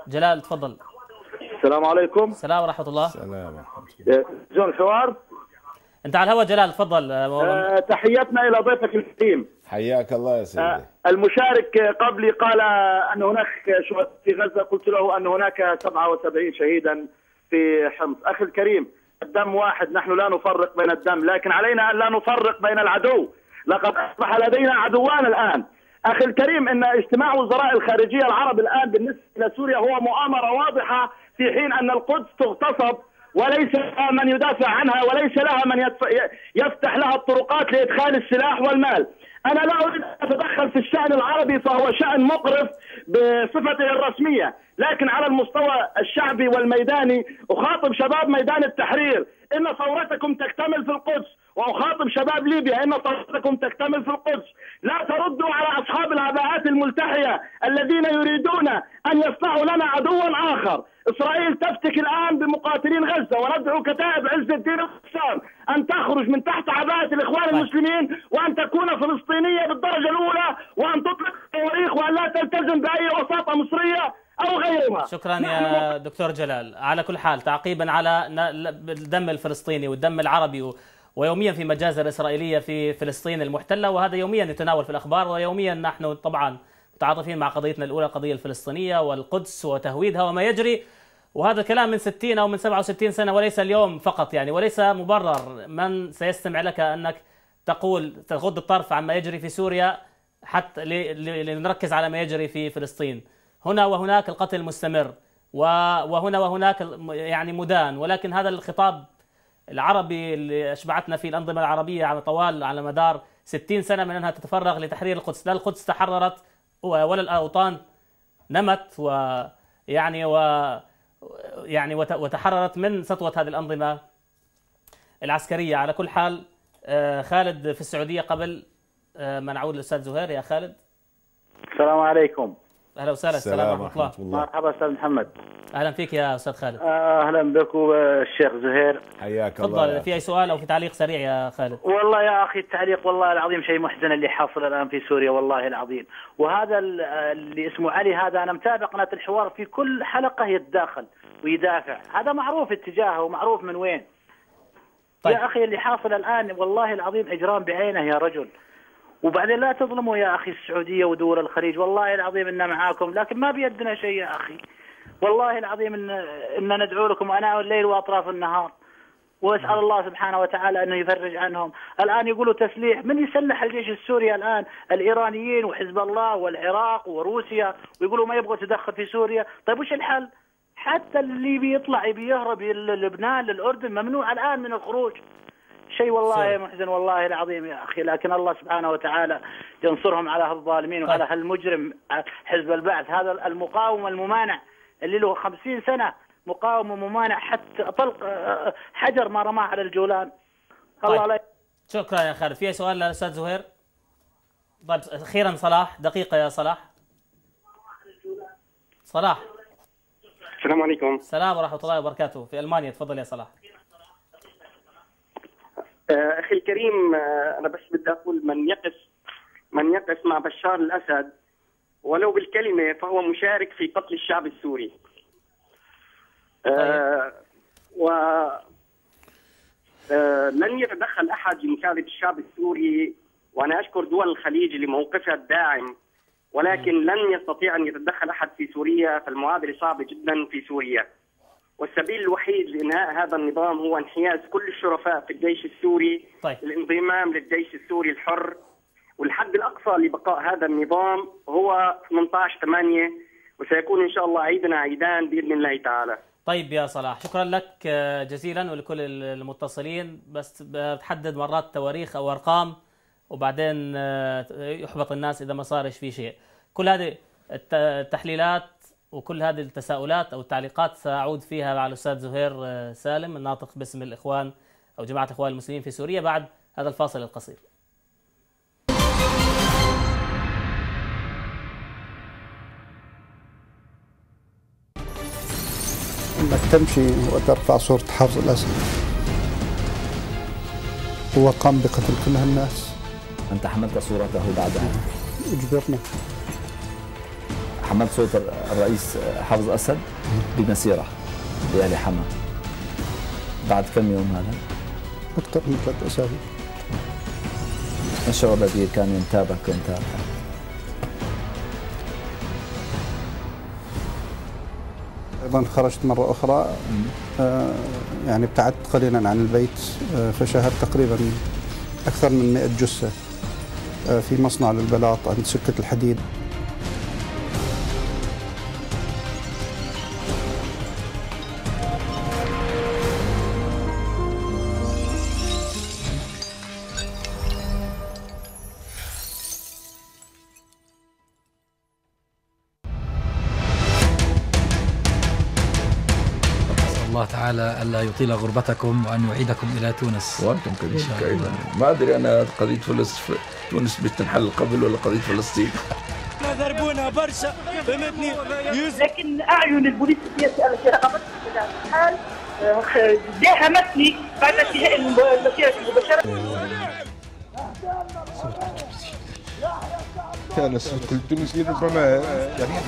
جلال تفضل السلام عليكم السلام ورحمه الله السلام ورحمه الله إيه، جون الحوار انت على الهواء جلال تفضل أه، آه، تحياتنا الى ضيفك الكريم حياك الله يا سيدي آه، المشارك قبلي قال ان هناك شهداء في غزه قلت له ان هناك 77 شهيدا في حمص اخي الكريم الدم واحد نحن لا نفرق بين الدم لكن علينا ان لا نفرق بين العدو لقد اصبح لدينا عدوان الان اخي الكريم ان اجتماع وزراء الخارجيه العرب الان بالنسبه لسوريا هو مؤامره واضحه في حين أن القدس تغتصب وليس لها من يدافع عنها وليس لها من يفتح لها الطرقات لادخال السلاح والمال. انا لا اريد ان اتدخل في الشان العربي فهو شان مقرف بصفته الرسميه، لكن على المستوى الشعبي والميداني اخاطب شباب ميدان التحرير ان ثورتكم تكتمل في القدس واخاطب شباب ليبيا ان طاقتكم تكتمل في القدس، لا تردوا على اصحاب العباءات الملتحيه الذين يريدون ان يصنعوا لنا عدوا اخر، اسرائيل تفتك الان بمقاتلين غزه وندعو كتائب عز الدين القسام ان تخرج من تحت عباءه الاخوان طيب. المسلمين وان تكون فلسطينيه بالدرجه الاولى وان تطلق التواريخ وان لا تلتزم باي وساطه مصريه او غيرها شكرا يا دكتور جلال على كل حال تعقيبا على الدم الفلسطيني والدم العربي ويوميا في مجازر إسرائيلية في فلسطين المحتلة وهذا يوميا يتناول في الأخبار ويوميا نحن طبعا متعاطفين مع قضيتنا الأولى القضية الفلسطينية والقدس وتهويدها وما يجري وهذا الكلام من 60 أو من 67 سنة وليس اليوم فقط يعني وليس مبرر من سيستمع لك أنك تقول تغض الطرف عما يجري في سوريا حتى لنركز على ما يجري في فلسطين هنا وهناك القتل مستمر وهنا وهناك يعني مدان ولكن هذا الخطاب العربي اللي أشبعتنا فيه الأنظمة العربية على طوال على مدار 60 سنة من أنها تتفرغ لتحرير القدس لا القدس تحررت ولا الأوطان نمت ويعني و يعني, يعني وتحررت من سطوة هذه الأنظمة العسكرية على كل حال آه، خالد في السعودية قبل آه، ما نعود للأستاذ زهير يا خالد السلام عليكم اهلا وسهلا السلام ورحمه الله. مرحبا استاذ محمد اهلا فيك يا استاذ خالد آه، اهلا بك آه، الشيخ زهير حياك الله تفضل في اي سؤال او في تعليق سريع يا خالد والله يا اخي التعليق والله العظيم شيء محزن اللي حاصل الان في سوريا والله العظيم وهذا اللي اسمه علي هذا انا متابع قناه الحوار في كل حلقه يتداخل ويدافع هذا معروف اتجاهه ومعروف من وين طيب. يا اخي اللي حاصل الان والله العظيم اجرام بعينه يا رجل وبعدين لا تظلموا يا اخي السعوديه ودول الخليج والله العظيم ان معاكم لكن ما بيدنا شيء يا اخي والله العظيم ان ان ندعو لكم اناء الليل واطراف النهار واسال الله سبحانه وتعالى انه يفرج عنهم، الان يقولوا تسليح، من يسلح الجيش السوري الان؟ الايرانيين وحزب الله والعراق وروسيا ويقولوا ما يبغوا تدخل في سوريا، طيب وش الحل؟ حتى اللي بيطلع يبي يهرب للبنان للاردن ممنوع الان من الخروج، شيء والله صحيح. محزن والله العظيم يا اخي لكن الله سبحانه وتعالى ينصرهم على هالظالمين طيب. وعلى هالمجرم حزب البعث هذا المقاوم الممانع اللي له 50 سنه مقاوم وممانع حتى طلق آه، حجر ما رماه على الجولان الله طيب. لا شكرا يا خالد في سؤال للاستاذ زهير طيب اخيرا صلاح دقيقه يا صلاح صلاح السلام عليكم السلام ورحمه الله وبركاته في المانيا تفضل يا صلاح آه، اخي الكريم آه، انا بس بدي اقول من يقف من يقف مع بشار الاسد ولو بالكلمه فهو مشارك في قتل الشعب السوري. طيب. آه، و لن يتدخل احد لمساعده الشعب السوري وانا اشكر دول الخليج لموقفها الداعم ولكن لن يستطيع ان يتدخل احد في سوريا فالمعادله صعبه جدا في سوريا. والسبيل الوحيد لانهاء هذا النظام هو انحياز كل الشرفاء في الجيش السوري طيب. الانضمام للجيش السوري الحر والحد الاقصى لبقاء هذا النظام هو 18 8 وسيكون ان شاء الله عيدنا عيدان باذن الله تعالى طيب يا صلاح شكرا لك آه، جزيلا ولكل المتصلين بس بتحدد مرات تواريخ او ارقام وبعدين آه، يحبط الناس اذا ما صارش في شيء كل هذه التحليلات وكل هذه التساؤلات او التعليقات ساعود فيها على الاستاذ زهير آه، سالم الناطق باسم الاخوان او جماعه الاخوان المسلمين في سوريا بعد هذا الفاصل القصير. انك تمشي وترفع صوره حافظ الاسد هو قام بقتل كل هالناس انت حملت صورته بعدها اجبرنا حمام صوت الرئيس حافظ اسد بمسيره لال حماه بعد كم يوم هذا؟ اكثر من ثلاث اسابيع الشعور الذي كان ينتابك وينتابك ايضا خرجت مره اخرى آه يعني ابتعدت قليلا عن البيت آه فشاهدت تقريبا اكثر من 100 جثه آه في مصنع للبلاط عند سكه الحديد يطيل غربتكم وأن يعيدكم إلى تونس وأنتم كذلك أيضا ما أدري أنا قضية فلسطين تونس بتنحل قبل ولا قضية فلسطين ضربونا برشا فهمتني لكن أعين البوليس السياسي التي رغبت في هذا الحال داهمتني آه، بعد انتهاء المسيرة المباشرة كان الصوت التونسي ربما يعني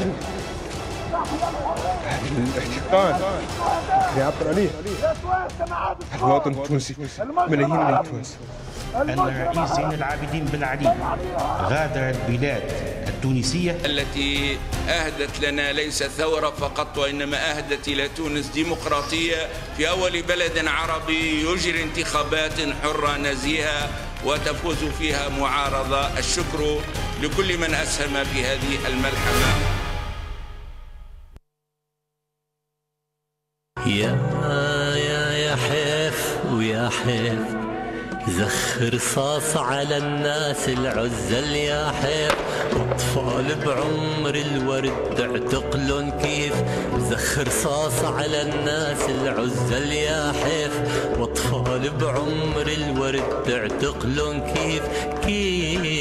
الاحتقان يا عبد العلي الوطن التونسي ملايين من التونسي أن الرئيس زين العابدين بن علي غادر البلاد التونسية التي أهدت لنا ليس ثورة فقط وإنما أهدت إلى تونس ديمقراطية في أول بلد عربي يجري انتخابات حرة نزيهة وتفوز فيها معارضة الشكر لكل من أسهم في هذه الملحمة يا يا يا حيف ويا حيف زخ رصاص على الناس العزل يا حيف اطفال بعمر الورد اعتقلن كيف زخ رصاص على الناس العزل يا حيف واطفال بعمر الورد اعتقلن كيف كيف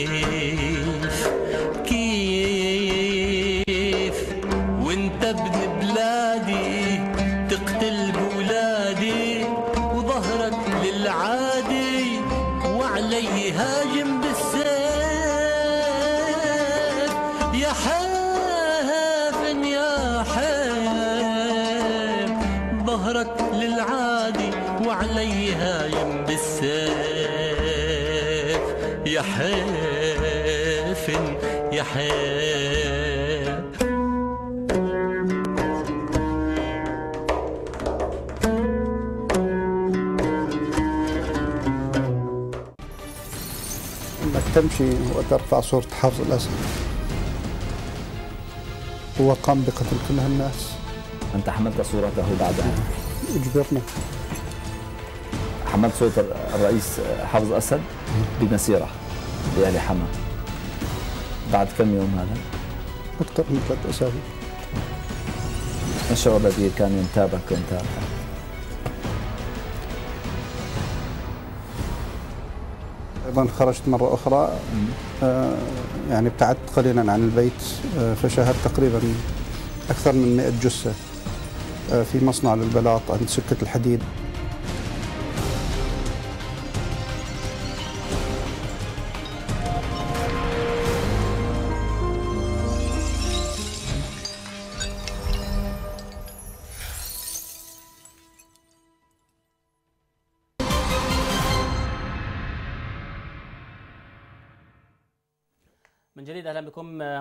حافن يا حافن انك تمشي وترفع صورة حافظ الاسد هو قام بقتل كل هالناس انت حملت صورته بعدها اجبرنا حملت صورة الرئيس حافظ اسد بمسيره بآل حما بعد كم يوم هذا؟ أكثر من ثلاث أسابيع الشعور الذي كان ينتابك وانت ايضا خرجت مره اخرى آه يعني ابتعدت قليلا عن البيت آه فشاهدت تقريبا اكثر من 100 جثه آه في مصنع للبلاط عند سكه الحديد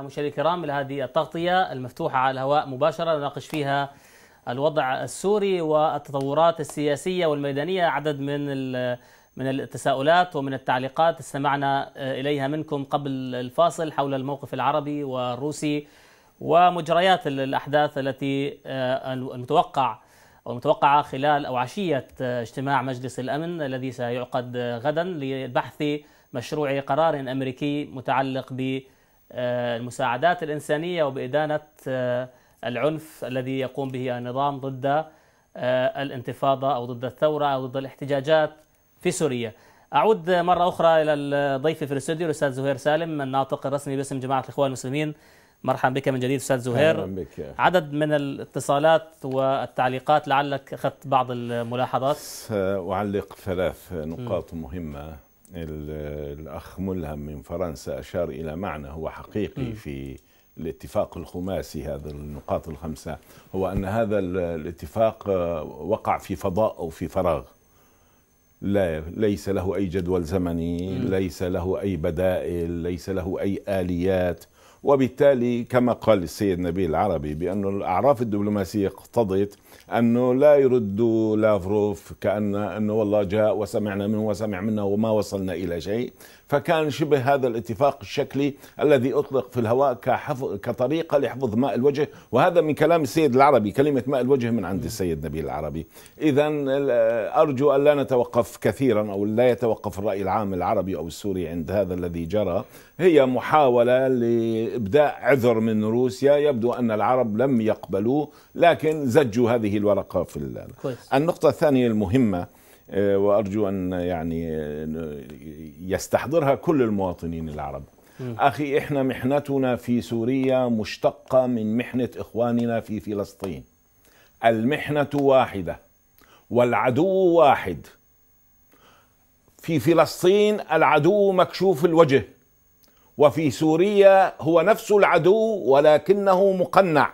مشاهدي الكرام إلى هذه التغطية المفتوحة على الهواء مباشرة نناقش فيها الوضع السوري والتطورات السياسية والميدانية عدد من من التساؤلات ومن التعليقات استمعنا آه، إليها منكم قبل الفاصل حول الموقف العربي والروسي ومجريات الأحداث التي آه، المتوقع أو المتوقعة خلال أو عشية آه، اجتماع مجلس الأمن الذي سيعقد غدا لبحث مشروع قرار أمريكي متعلق ب آه، المساعدات الإنسانية وبإدانة آه، العنف الذي يقوم به النظام ضد آه، الانتفاضة أو ضد الثورة أو ضد الاحتجاجات في سوريا أعود مرة أخرى إلى الضيف في الاستوديو الأستاذ زهير سالم الناطق الرسمي باسم جماعة الإخوان المسلمين مرحبا بك من جديد أستاذ زهير بك. عدد من الاتصالات والتعليقات لعلك أخذت بعض الملاحظات سأعلق ثلاث نقاط مهمة الأخ ملهم من فرنسا أشار إلى معنى هو حقيقي في الاتفاق الخماسي هذا النقاط الخمسة هو أن هذا الاتفاق آه، وقع في فضاء أو في فراغ لا ليس له أي جدول زمني ليس له أي بدائل ليس له أي آليات وبالتالي كما قال السيد نبيل العربي بأن الأعراف الدبلوماسية اقتضت أنه لا يرد لافروف كأن أنه والله جاء وسمعنا منه وسمع منا وما وصلنا إلى شيء فكان شبه هذا الاتفاق الشكلي الذي أطلق في الهواء كحفظ كطريقة لحفظ ماء الوجه وهذا من كلام السيد العربي كلمة ماء الوجه من عند السيد نبيل العربي إذا أرجو أن لا نتوقف كثيرا أو لا يتوقف الرأي العام العربي أو السوري عند هذا الذي جرى هي محاولة لإبداء عذر من روسيا يبدو أن العرب لم يقبلوه لكن زجوا هذه الورقة في النقطة الثانية المهمة آه، وارجو ان يعني آه، يستحضرها كل المواطنين العرب اخي احنا محنتنا في سوريا مشتقه من محنه اخواننا في فلسطين المحنه واحده والعدو واحد في فلسطين العدو مكشوف الوجه وفي سوريا هو نفس العدو ولكنه مقنع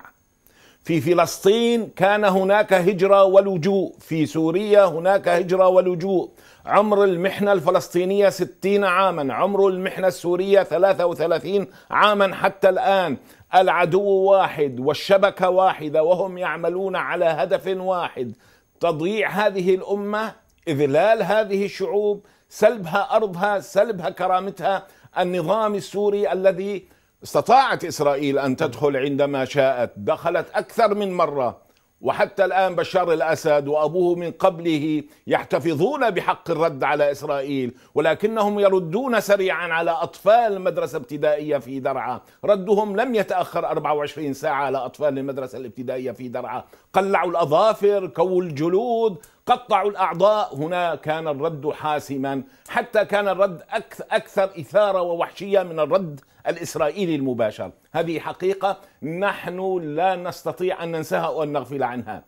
في فلسطين كان هناك هجرة ولجوء في سوريا هناك هجرة ولجوء عمر المحنة الفلسطينية ستين عاما عمر المحنة السورية ثلاثة وثلاثين عاما حتى الآن العدو واحد والشبكة واحدة وهم يعملون على هدف واحد تضييع هذه الأمة إذلال هذه الشعوب سلبها أرضها سلبها كرامتها النظام السوري الذي استطاعت إسرائيل أن تدخل عندما شاءت دخلت أكثر من مرة وحتى الآن بشار الأسد وأبوه من قبله يحتفظون بحق الرد على إسرائيل ولكنهم يردون سريعا على أطفال مدرسة ابتدائية في درعا ردهم لم يتأخر 24 ساعة على أطفال المدرسة الابتدائية في درعا قلعوا الأظافر كووا الجلود قطعوا الأعضاء هنا كان الرد حاسما حتى كان الرد أكثر إثارة ووحشية من الرد الإسرائيلي المباشر هذه حقيقة نحن لا نستطيع أن ننساها وأن نغفل عنها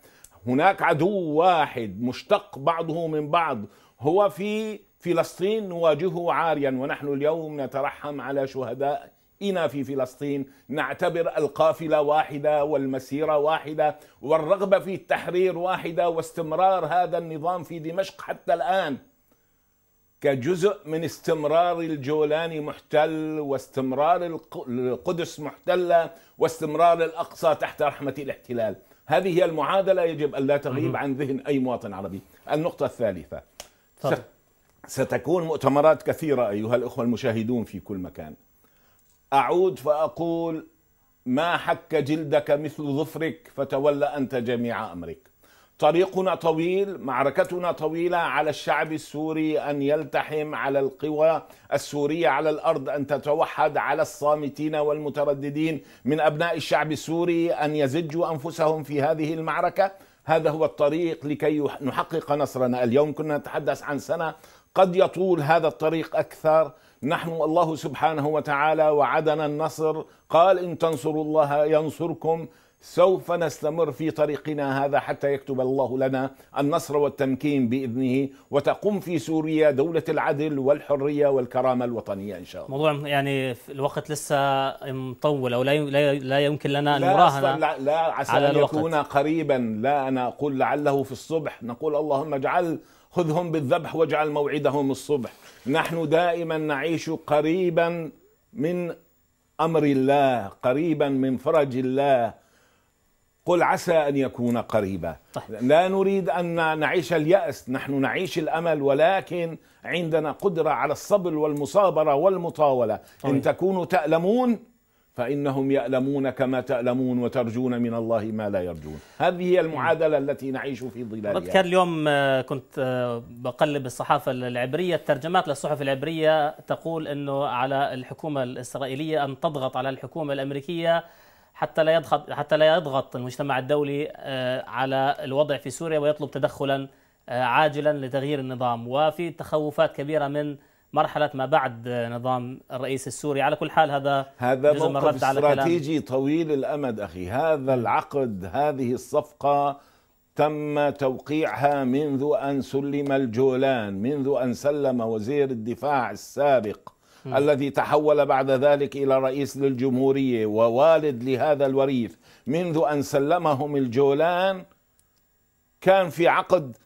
هناك عدو واحد مشتق بعضه من بعض هو في فلسطين نواجهه عاريا ونحن اليوم نترحم على شهداء إنا في فلسطين نعتبر القافلة واحدة والمسيرة واحدة والرغبة في التحرير واحدة واستمرار هذا النظام في دمشق حتى الآن كجزء من استمرار الجولاني محتل واستمرار القدس محتلة واستمرار الأقصى تحت رحمة الاحتلال هذه هي المعادلة يجب أن لا تغيب عن ذهن أي مواطن عربي النقطة الثالثة ستكون مؤتمرات كثيرة أيها الأخوة المشاهدون في كل مكان أعود فأقول ما حك جلدك مثل ظفرك فتولى أنت جميع أمرك طريقنا طويل معركتنا طويله على الشعب السوري ان يلتحم على القوى السوريه على الارض ان تتوحد على الصامتين والمترددين من ابناء الشعب السوري ان يزجوا انفسهم في هذه المعركه هذا هو الطريق لكي نحقق نصرنا اليوم كنا نتحدث عن سنه قد يطول هذا الطريق اكثر نحن الله سبحانه وتعالى وعدنا النصر قال ان تنصروا الله ينصركم سوف نستمر في طريقنا هذا حتى يكتب الله لنا النصر والتمكين باذنه وتقوم في سوريا دوله العدل والحريه والكرامه الوطنيه ان شاء الله. موضوع يعني الوقت لسه مطول او لا لا يمكن لنا ان نراهن لا, لا عسى على ان الوقت. يكون قريبا لا انا اقول لعله في الصبح نقول اللهم اجعل خذهم بالذبح واجعل موعدهم الصبح. نحن دائما نعيش قريبا من امر الله، قريبا من فرج الله. قل عسى أن يكون قريبا طيب. لا نريد أن نعيش اليأس نحن نعيش الأمل ولكن عندنا قدرة على الصبر والمصابرة والمطاولة طيب. إن تكونوا تألمون فإنهم يألمون كما تألمون وترجون من الله ما لا يرجون هذه هي المعادلة التي نعيش في ظلالها أذكر اليوم آه، كنت آه، بقلب الصحافة العبرية الترجمات للصحف العبرية تقول أنه على الحكومة الإسرائيلية أن تضغط على الحكومة الأمريكية حتى لا يضغط حتى لا يضغط المجتمع الدولي آه، على الوضع في سوريا ويطلب تدخلا آه، عاجلا لتغيير النظام وفي تخوفات كبيره من مرحله ما بعد آه، نظام الرئيس السوري على كل حال هذا هذا موقف استراتيجي طويل الامد اخي هذا العقد هذه الصفقه تم توقيعها منذ ان سلم الجولان منذ ان سلم وزير الدفاع السابق م. الذي تحول بعد ذلك إلى رئيس للجمهورية ووالد لهذا الوريث منذ أن سلمهم الجولان كان في عقد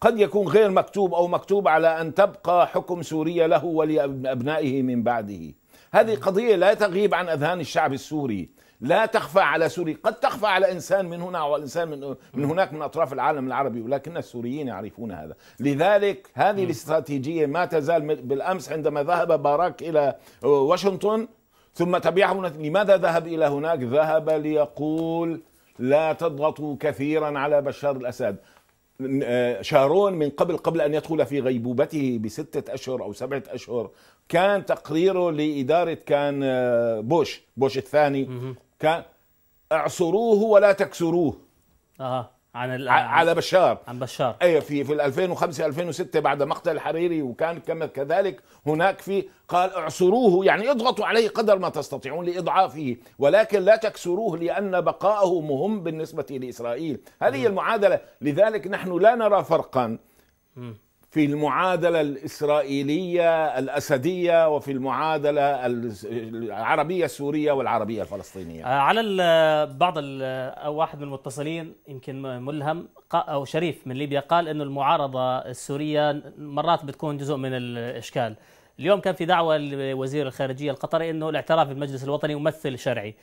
قد يكون غير مكتوب أو مكتوب على أن تبقى حكم سوريا له ولأبنائه من بعده هذه قضية لا تغيب عن أذهان الشعب السوري لا تخفى على سوري قد تخفى على إنسان من هنا وإنسان من, من هناك من أطراف العالم العربي ولكن السوريين يعرفون هذا لذلك هذه الاستراتيجية ما تزال بالأمس عندما ذهب باراك إلى آه، واشنطن ثم تبعه لماذا ذهب إلى هناك ذهب ليقول لا تضغطوا كثيرا على بشار الأسد آه، شارون من قبل قبل ان يدخل في غيبوبته بسته اشهر او سبعه اشهر كان تقريره لاداره كان آه، بوش بوش الثاني اعصروه ولا تكسروه اه عن ال... على بشار عن بشار اي في في 2005 2006 بعد مقتل الحريري وكان كما كذلك هناك في قال اعصروه يعني اضغطوا عليه قدر ما تستطيعون لاضعافه ولكن لا تكسروه لان بقائه مهم بالنسبه لاسرائيل هذه م. المعادله لذلك نحن لا نرى فرقا م. في المعادلة الإسرائيلية الأسدية وفي المعادلة العربية السورية والعربية الفلسطينية آه، على بعض أو واحد من المتصلين يمكن ملهم أو شريف من ليبيا قال أن المعارضة السورية مرات بتكون جزء من الإشكال اليوم كان في دعوة لوزير الخارجية القطري أنه الاعتراف بالمجلس الوطني ممثل شرعي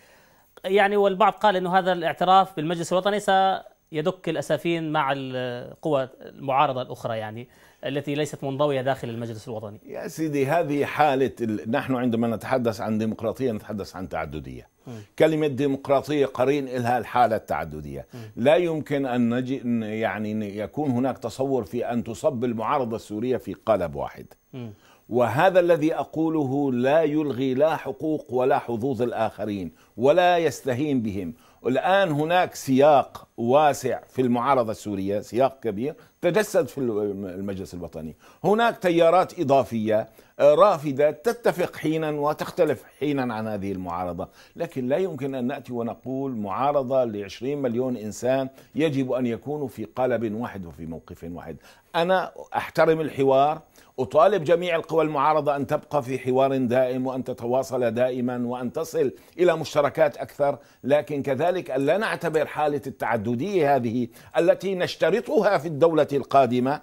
يعني والبعض قال أنه هذا الاعتراف بالمجلس الوطني سيدك الأسافين مع القوى المعارضة الأخرى يعني التي ليست منضوية داخل المجلس الوطني يا سيدي هذه حالة ال... نحن عندما نتحدث عن ديمقراطية نتحدث عن تعددية م. كلمة ديمقراطية قرين لها الحالة التعددية م. لا يمكن أن نجي يعني يكون هناك تصور في أن تصب المعارضة السورية في قالب واحد م. وهذا الذي اقوله لا يلغي لا حقوق ولا حظوظ الاخرين ولا يستهين بهم الان هناك سياق واسع في المعارضه السوريه سياق كبير تجسد في المجلس الوطني هناك تيارات اضافيه آه، رافده تتفق حينا وتختلف حينا عن هذه المعارضه لكن لا يمكن ان ناتي ونقول معارضه ل 20 مليون انسان يجب ان يكونوا في قالب واحد وفي موقف واحد انا احترم الحوار أطالب جميع القوى المعارضة أن تبقى في حوار دائم وأن تتواصل دائما وأن تصل إلى مشتركات أكثر لكن كذلك أن لا نعتبر حالة التعددية هذه التي نشترطها في الدولة القادمة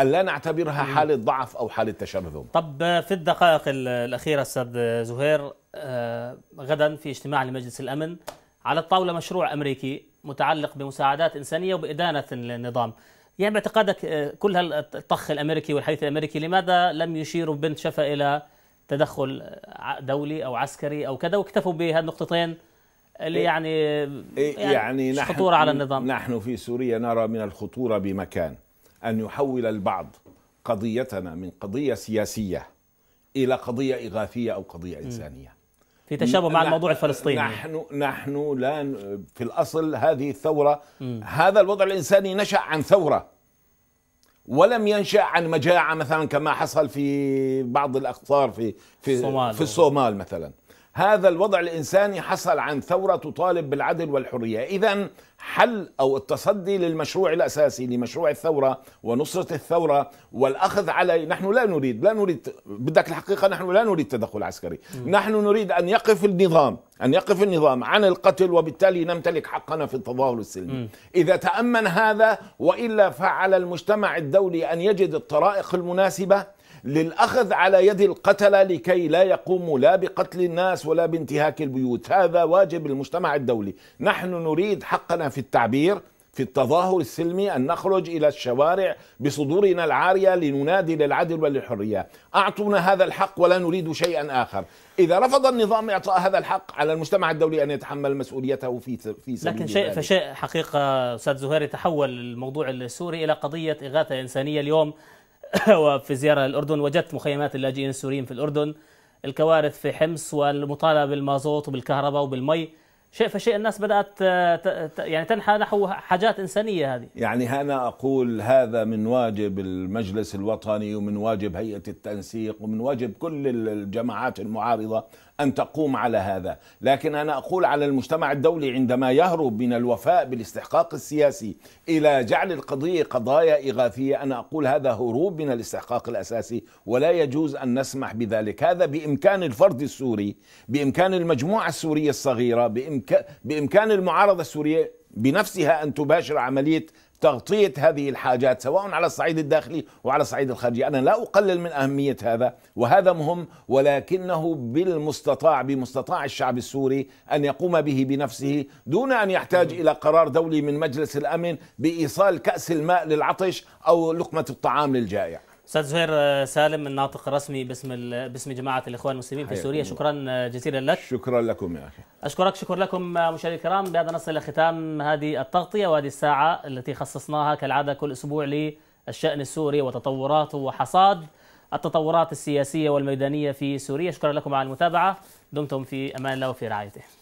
أن لا نعتبرها حالة ضعف أو حالة تشرذم طب في الدقائق الأخيرة أستاذ زهير آه، غدا في اجتماع لمجلس الأمن على الطاولة مشروع أمريكي متعلق بمساعدات إنسانية وبإدانة النظام يعني باعتقادك آه، كل هالطخ الامريكي والحديث الامريكي لماذا لم يشيروا بنت شفا الى تدخل آه، دولي او عسكري او كذا واكتفوا بهالنقطتين اللي إيه، يعني إيه، يعني, يعني نحن على النظام نحن في سوريا نرى من الخطوره بمكان ان يحول البعض قضيتنا من قضيه سياسيه الى قضيه اغاثيه او قضيه انسانيه م. في تشابه مع الموضوع الفلسطيني نحن نحن لا في الاصل هذه الثوره م. هذا الوضع الانساني نشا عن ثوره ولم ينشا عن مجاعه مثلا كما حصل في بعض الاقطار في في الصومال في الصومال مثلا هذا الوضع الإنساني حصل عن ثورة تطالب بالعدل والحرية إذا حل أو التصدي للمشروع الأساسي لمشروع الثورة ونصرة الثورة والأخذ على نحن لا نريد لا نريد بدك الحقيقة نحن لا نريد تدخل عسكري م. نحن نريد أن يقف النظام أن يقف النظام عن القتل وبالتالي نمتلك حقنا في التظاهر السلمي م. إذا تأمن هذا وإلا فعلى المجتمع الدولي أن يجد الطرائق المناسبة للأخذ على يد القتلة لكي لا يقوموا لا بقتل الناس ولا بانتهاك البيوت هذا واجب المجتمع الدولي نحن نريد حقنا في التعبير في التظاهر السلمي أن نخرج إلى الشوارع بصدورنا العارية لننادي للعدل وللحرية أعطونا هذا الحق ولا نريد شيئا آخر إذا رفض النظام إعطاء هذا الحق على المجتمع الدولي أن يتحمل مسؤوليته في في سبيل لكن شيء فشيء حقيقة أستاذ زهير تحول الموضوع السوري إلى قضية إغاثة إنسانية اليوم [COUGHS] وفي زيارة للأردن وجدت مخيمات اللاجئين السوريين في الأردن الكوارث في حمص والمطالبة بالمازوت وبالكهرباء وبالمي شيء فشيء الناس بدأت آه، يعني تنحى نحو حاجات إنسانية هذه يعني أنا أقول هذا من واجب المجلس الوطني ومن واجب هيئة التنسيق ومن واجب كل الجماعات المعارضة أن تقوم على هذا لكن أنا أقول على المجتمع الدولي عندما يهرب من الوفاء بالاستحقاق السياسي إلى جعل القضية قضايا إغاثية أنا أقول هذا هروب من الاستحقاق الأساسي ولا يجوز أن نسمح بذلك هذا بإمكان الفرد السوري بإمكان المجموعة السورية الصغيرة بإمكان, بإمكان المعارضة السورية بنفسها أن تباشر عملية تغطية هذه الحاجات سواء على الصعيد الداخلي وعلى الصعيد الخارجي أنا لا أقلل من أهمية هذا وهذا مهم ولكنه بالمستطاع بمستطاع الشعب السوري أن يقوم به بنفسه دون أن يحتاج إلى قرار دولي من مجلس الأمن بإيصال كأس الماء للعطش أو لقمة الطعام للجائع استاذ زهير آه، سالم الناطق الرسمي باسم باسم جماعه الاخوان المسلمين في سوريا شكرا آه، جزيلا لك شكرا لكم يا اخي اشكرك شكر لكم آه، مشاهدي الكرام بهذا نصل الى ختام هذه التغطيه وهذه الساعه التي خصصناها كالعاده كل اسبوع للشان السوري وتطوراته وحصاد التطورات السياسيه والميدانيه في سوريا شكرا لكم على المتابعه دمتم في امان الله وفي رعايته